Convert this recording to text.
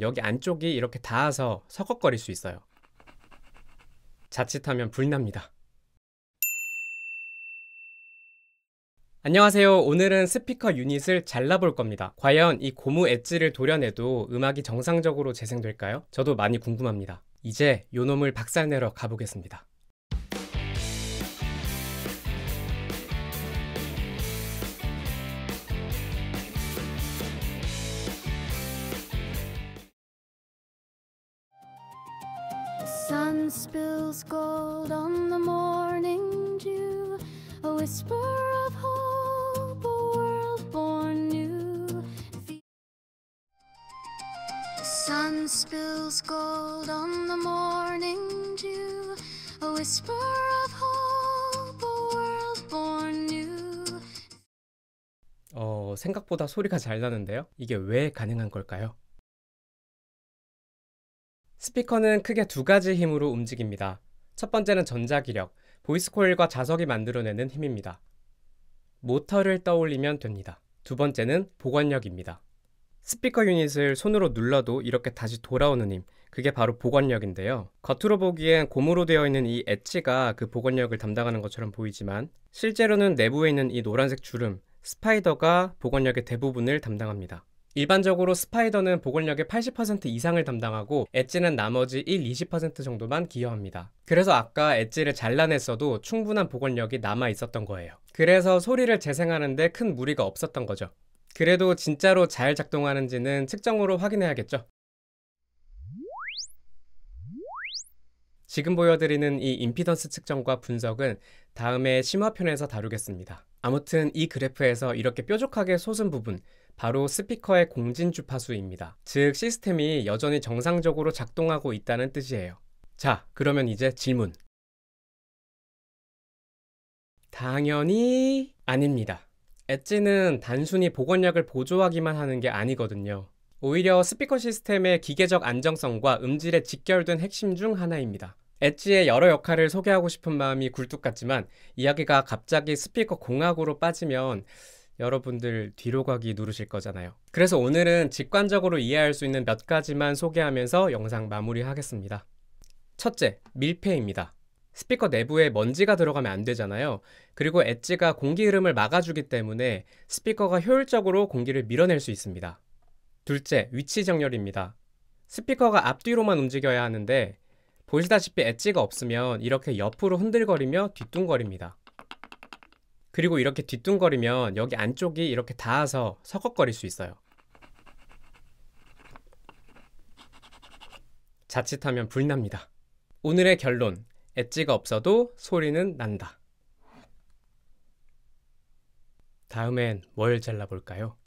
여기 안쪽이 이렇게 닿아서 서걱거릴 수 있어요. 자칫하면 불납니다. 안녕하세요. 오늘은 스피커 유닛을 잘라볼 겁니다. 과연 이 고무 엣지를 도려내도 음악이 정상적으로 재생될까요? 저도 많이 궁금합니다. 이제 요놈을 박살내러 가보겠습니다. sun spills gold on the morning dew. A whisper of hope, a world born new. The sun spills gold on the morning dew. A whisper of hope, a world born new. 어, 생각보다 소리가 잘 나는데요. 이게 왜 가능한 걸까요? 스피커는 크게 두 가지 힘으로 움직입니다. 첫 번째는 전자기력, 보이스코일과 자석이 만들어내는 힘입니다. 모터를 떠올리면 됩니다. 두 번째는 보관력입니다. 스피커 유닛을 손으로 눌러도 이렇게 다시 돌아오는 힘, 그게 바로 보관력인데요. 겉으로 보기엔 고무로 되어 있는 이 엣지가 그 보관력을 담당하는 것처럼 보이지만 실제로는 내부에 있는 이 노란색 주름, 스파이더가 보관력의 대부분을 담당합니다. 일반적으로 스파이더는 보건력의 80% 이상을 담당하고 엣지는 나머지 1, 20% 정도만 기여합니다. 그래서 아까 엣지를 잘라냈어도 충분한 보건력이 남아 있었던 거예요. 그래서 소리를 재생하는데 큰 무리가 없었던 거죠. 그래도 진짜로 잘 작동하는지는 측정으로 확인해야겠죠. 지금 보여드리는 이 임피던스 측정과 분석은 다음에 심화편에서 다루겠습니다. 아무튼 이 그래프에서 이렇게 뾰족하게 솟은 부분, 바로 스피커의 공진 주파수입니다. 즉, 시스템이 여전히 정상적으로 작동하고 있다는 뜻이에요. 자, 그러면 이제 질문. 당연히 아닙니다. 엣지는 단순히 보건약을 보조하기만 하는 게 아니거든요. 오히려 스피커 시스템의 기계적 안정성과 음질에 직결된 핵심 중 하나입니다. 엣지의 여러 역할을 소개하고 싶은 마음이 굴뚝 같지만 이야기가 갑자기 스피커 공학으로 빠지면 여러분들 뒤로 가기 누르실 거잖아요. 그래서 오늘은 직관적으로 이해할 수 있는 몇 가지만 소개하면서 영상 마무리하겠습니다. 첫째, 밀폐입니다. 스피커 내부에 먼지가 들어가면 안 되잖아요. 그리고 엣지가 공기 흐름을 막아주기 때문에 스피커가 효율적으로 공기를 밀어낼 수 있습니다. 둘째, 위치 정렬입니다. 스피커가 앞뒤로만 움직여야 하는데 보시다시피 엣지가 없으면 이렇게 옆으로 흔들거리며 뒤뚱거립니다. 그리고 이렇게 뒤뚱거리면 여기 안쪽이 이렇게 닿아서 서걱거릴 수 있어요. 자칫하면 불납니다. 오늘의 결론, 엣지가 없어도 소리는 난다. 다음엔 뭘 잘라볼까요?